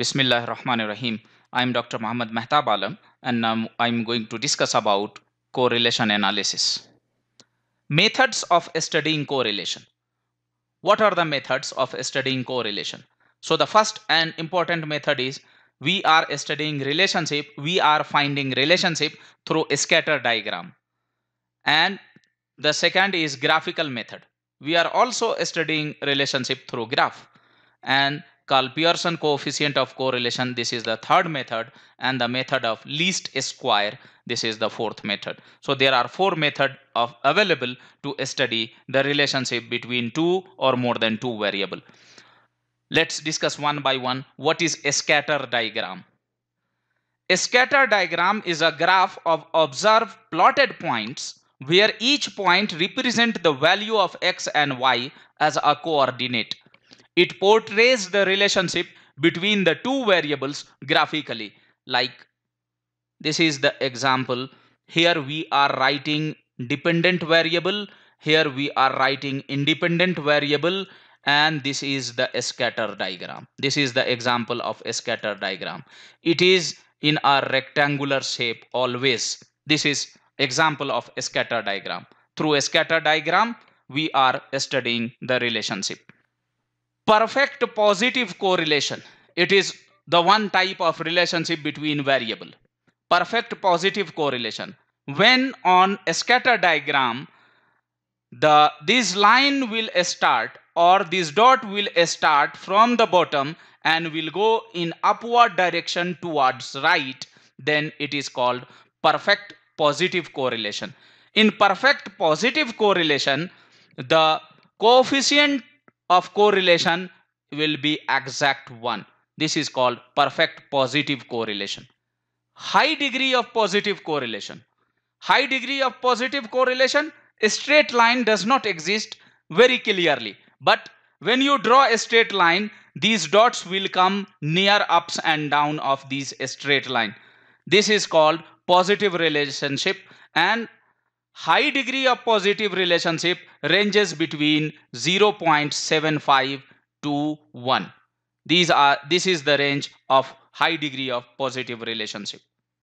Bismillah Rahman Rahim. I'm Dr. Muhammad Mehtab Alam and I'm going to discuss about correlation analysis. Methods of studying correlation. What are the methods of studying correlation? So the first and important method is we are studying relationship, we are finding relationship through a scatter diagram. And the second is graphical method. We are also studying relationship through graph. And Carl Pearson coefficient of correlation. This is the third method and the method of least square. This is the fourth method. So there are four methods of available to study the relationship between two or more than two variable. Let's discuss one by one. What is a scatter diagram? A scatter diagram is a graph of observed plotted points where each point represent the value of x and y as a coordinate. It portrays the relationship between the two variables graphically. Like this is the example. Here we are writing dependent variable. Here we are writing independent variable. And this is the scatter diagram. This is the example of scatter diagram. It is in a rectangular shape always. This is example of scatter diagram. Through scatter diagram, we are studying the relationship perfect positive correlation. It is the one type of relationship between variable. Perfect positive correlation. When on a scatter diagram, the this line will start or this dot will start from the bottom and will go in upward direction towards right, then it is called perfect positive correlation. In perfect positive correlation, the coefficient of correlation will be exact 1. This is called perfect positive correlation. High degree of positive correlation. High degree of positive correlation, a straight line does not exist very clearly. But when you draw a straight line, these dots will come near ups and down of these straight line. This is called positive relationship and high degree of positive relationship ranges between 0.75 to 1 these are this is the range of high degree of positive relationship